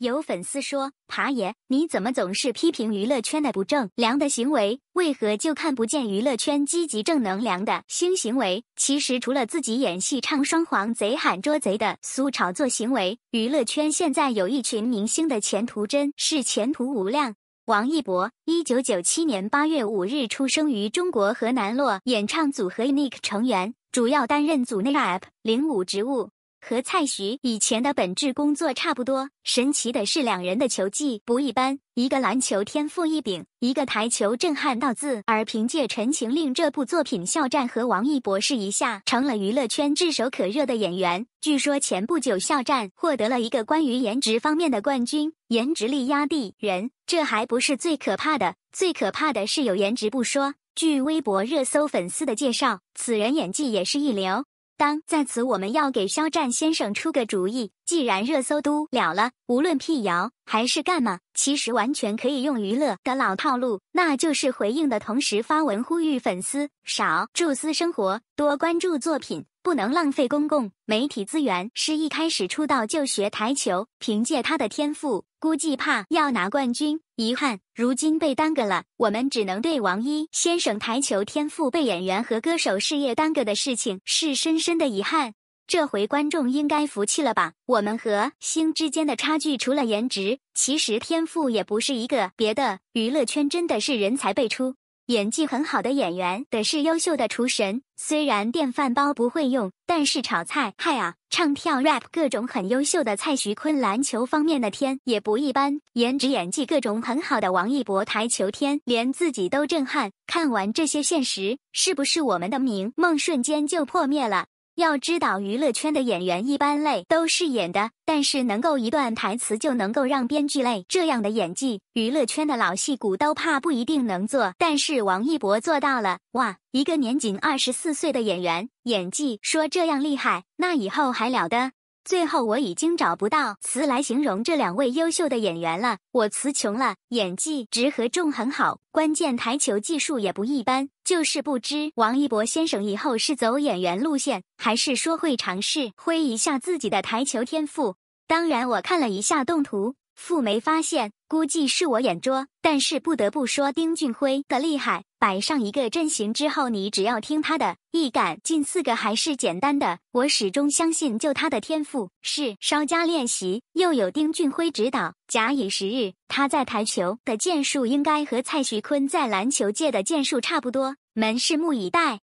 有粉丝说：“爬爷，你怎么总是批评娱乐圈的不正良的行为？为何就看不见娱乐圈积极正能量的新行为？其实除了自己演戏唱双簧、贼喊捉贼的苏炒作行为，娱乐圈现在有一群明星的前途真，是前途无量。王一博，一九九七年八月五日出生于中国河南洛，演唱组合 n i c e 成员，主要担任组内 rap 领舞职务。”和蔡徐以前的本质工作差不多。神奇的是，两人的球技不一般，一个篮球天赋异禀，一个台球震撼到字。而凭借《陈情令》这部作品，肖战和王一博是一下成了娱乐圈炙手可热的演员。据说前不久，肖战获得了一个关于颜值方面的冠军，颜值力压地人。这还不是最可怕的，最可怕的是有颜值不说，据微博热搜粉丝的介绍，此人演技也是一流。当在此，我们要给肖战先生出个主意：既然热搜都了了，无论辟谣还是干嘛，其实完全可以用娱乐的老套路，那就是回应的同时发文呼吁粉丝少注私生活，多关注作品，不能浪费公共媒体资源。是一开始出道就学台球，凭借他的天赋，估计怕要拿冠军。遗憾，如今被耽搁了，我们只能对王一先生台球天赋被演员和歌手事业耽搁的事情是深深的遗憾。这回观众应该服气了吧？我们和星之间的差距，除了颜值，其实天赋也不是一个别的。娱乐圈真的是人才辈出。演技很好的演员，得是优秀的厨神。虽然电饭煲不会用，但是炒菜嗨啊！唱跳 rap 各种很优秀的蔡徐坤，篮球方面的天也不一般。颜值演技各种很好的王一博，台球天连自己都震撼。看完这些现实，是不是我们的名梦瞬间就破灭了？要知道，娱乐圈的演员一般累都是演的，但是能够一段台词就能够让编剧累这样的演技，娱乐圈的老戏骨都怕不一定能做，但是王一博做到了哇！一个年仅二十四岁的演员，演技说这样厉害，那以后还了得？最后我已经找不到词来形容这两位优秀的演员了，我词穷了。演技值和重很好，关键台球技术也不一般。就是不知王一博先生以后是走演员路线，还是说会尝试挥一下自己的台球天赋。当然，我看了一下动图。傅没发现，估计是我眼拙。但是不得不说丁俊晖的厉害，摆上一个阵型之后，你只要听他的，一杆进四个还是简单的。我始终相信，就他的天赋，是稍加练习，又有丁俊晖指导，假以时日，他在台球的剑术应该和蔡徐坤在篮球界的剑术差不多。们拭目以待。